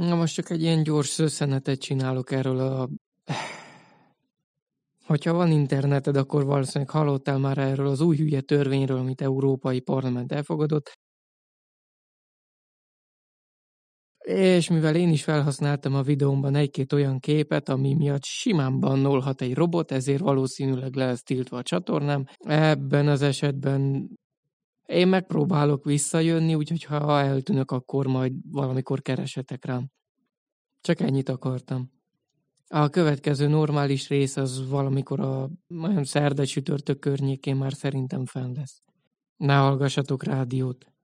Na most csak egy ilyen gyors szösszenetet csinálok erről a... Hogyha van interneted, akkor valószínűleg hallottál már erről az új hülye törvényről, amit Európai Parlament elfogadott. És mivel én is felhasználtam a videómban egy-két olyan képet, ami miatt simán bannolhat egy robot, ezért valószínűleg le lesz tiltva a csatornám. Ebben az esetben én megpróbálok visszajönni, úgyhogy ha eltűnök, akkor majd valamikor keresetek rám. Csak ennyit akartam. A következő normális rész az valamikor a szerda csütörtök környékén már szerintem fenn lesz. Ne hallgassatok rádiót.